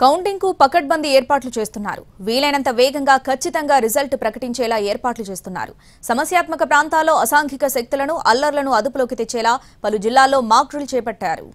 counting కు పకడ్బందీ ఏర్పాట్లు చేస్తున్నారు వీలైనంత వేగంగా ఖచ్చితంగా రిజల్ట్ ప్రకటించేలా ఏర్పాట్లు చేస్తున్నారు సమస్యాత్మక ప్రాంతాల్లో అసాంఘిక శక్తులను అల్లర్లను అదుపులోకి తెచ్చేలా పలు జిల్లాల్లో డ్రిల్ చేపట్టారు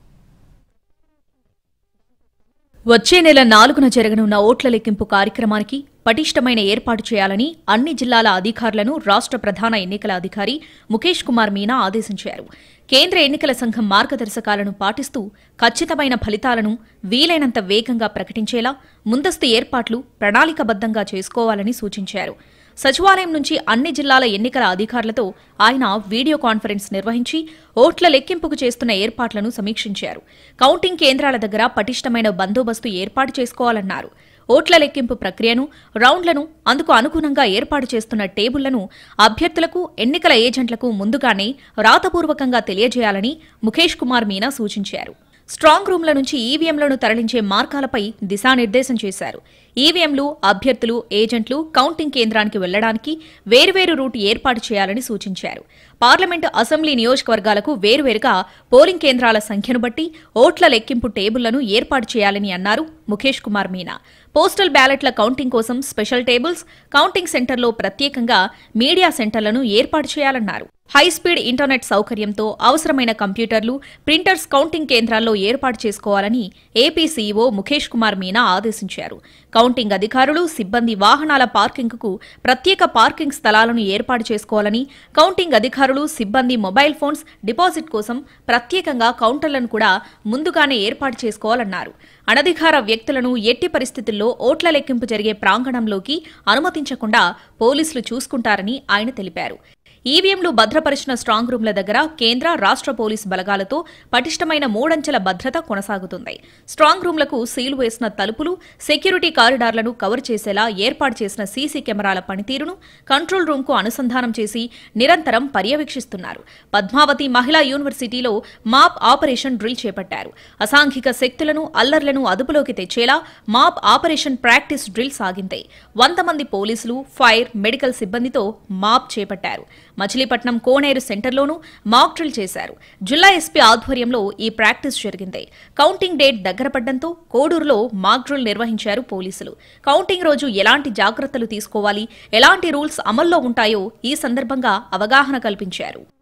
వచ్చే నెల నాలుగున జరగనున్న ఓట్ల లెక్కింపు కార్యక్రమానికి పటిష్టమైన ఏర్పాటు చేయాలని అన్ని జిల్లాల అధికారులను రాష్ట ప్రధాన ఎన్నికల అధికారి ముఖేష్ కుమార్ మీనా ఆదేశించారు కేంద్ర ఎన్నికల సంఘం మార్గదర్శకాలను పాటిస్తూ ఖచ్చితమైన ఫలితాలను వీలైనంత వేగంగా ప్రకటించేలా ముందస్తు ఏర్పాట్లు ప్రణాళికబద్దంగా చేసుకోవాలని సూచించారు సచివాలయం నుంచి అన్ని జిల్లాల ఎన్నికల అధికారులతో ఆయన వీడియో కాన్ఫరెన్స్ నిర్వహించి ఓట్ల లెక్కింపుకు చేస్తున్న ఏర్పాట్లను సమీక్షించారు కౌంటింగ్ కేంద్రాల దగ్గర పటిష్టమైన బందోబస్తు ఏర్పాటు చేసుకోవాలన్నారు ఓట్ల లెక్కింపు ప్రక్రియను రౌండ్లను అందుకు అనుగుణంగా ఏర్పాటు చేస్తున్న టేబుళ్లను అభ్యర్థులకు ఎన్నికల ఏజెంట్లకు ముందుగానే రాతపూర్వకంగా తెలియజేయాలని ముఖేష్ కుమార్ మీనా సూచించారు స్ట్రాంగ్ రూమ్ల నుంచి ఈవీఎంలను తరలించే మార్గాలపై దిశానిర్దేశం చేశారు ఈవీఎంలు అభ్యర్థులు ఏజెంట్లు కౌంటింగ్ కేంద్రానికి వెళ్లడానికి వేర్వేరు రూట్ ఏర్పాటు చేయాలని సూచించారు పార్లమెంటు అసెంబ్లీ నియోజకవర్గాలకు వేర్వేరుగా పోలింగ్ కేంద్రాల సంఖ్యను బట్టి ఓట్ల లెక్కింపు టేబుళ్లను ఏర్పాటు చేయాలని అన్నారు ముఖేష్ కుమార్ మీనా పోస్టల్ బ్యాలెట్ల కౌంటింగ్ కోసం స్పెషల్ టేబుల్స్ కౌంటింగ్ సెంటర్లో ప్రత్యేకంగా మీడియా సెంటర్లను ఏర్పాటు చేయాలన్నారు హైస్పీడ్ ఇంటర్నెట్ సౌకర్యంతో అవసరమైన కంప్యూటర్లు ప్రింటర్స్ కౌంటింగ్ కేంద్రాల్లో ఏర్పాటు చేసుకోవాలని ఏపీ సీఈఓ ముఖేష్ కుమార్ మీనా ఆదేశించారు కౌంటింగ్ అధికారులు సిబ్బంది వాహనాల పార్కింగ్కు ప్రత్యేక పార్కింగ్ స్థలాలను ఏర్పాటు చేసుకోవాలని కౌంటింగ్ అధికారులు సిబ్బంది మొబైల్ ఫోన్స్ డిపాజిట్ కోసం ప్రత్యేకంగా కౌంటర్లను కూడా ముందుగానే ఏర్పాటు చేసుకోవాలన్నారు అనధికార వ్యక్తులను ఎట్టి పరిస్థితుల్లో ఓట్ల లెక్కింపు జరిగే ప్రాంగణంలోకి అనుమతించకుండా పోలీసులు చూసుకుంటారని ఆయన తెలిపారు ఈవీఎంలు భద్రపరిచిన స్ట్రాంగ్ రూమ్ల దగ్గర కేంద్ర రాష్ట్ర పోలీసు బలగాలతో పటిష్టమైన మూడంచెల భద్రత కొనసాగుతుంది స్ట్రాంగ్ రూమ్లకు సీలు వేసిన తలుపులు సెక్యూరిటీ కారిడార్లను కవర్ చేసేలా ఏర్పాటు చేసిన సీసీ కెమెరాల పనితీరును కంట్రోల్ రూమ్కు అనుసంధానం చేసి నిరంతరం పర్యవేక్షిస్తున్నారు పద్మావతి మహిళా యూనివర్సిటీలో మాప్ ఆపరేషన్ డ్రిల్ చేపట్టారు అసాంఘిక శక్తులను అల్లర్లను అదుపులోకి తెచ్చేలా మాప్ ఆపరేషన్ ప్రాక్టీస్ డ్రిల్ సాగింది వంద మంది పోలీసులు ఫైర్ మెడికల్ సిబ్బందితో మాప్ చేపట్టారు మచిలీపట్నం కోనేరు సెంటర్లోనూ మాక్ డ్రిల్ చేశారు జిల్లా ఎస్పీ ఆధ్వర్యంలో ఈ ప్రాక్టీస్ జరిగింది కౌంటింగ్ డేట్ దగ్గర పడ్డంతో కోడూరులో మాక్ డ్రిల్ నిర్వహించారు పోలీసులు కౌంటింగ్ రోజు ఎలాంటి జాగ్రత్తలు తీసుకోవాలి ఎలాంటి రూల్స్ అమల్లో ఉంటాయో ఈ సందర్భంగా అవగాహన కల్పించారు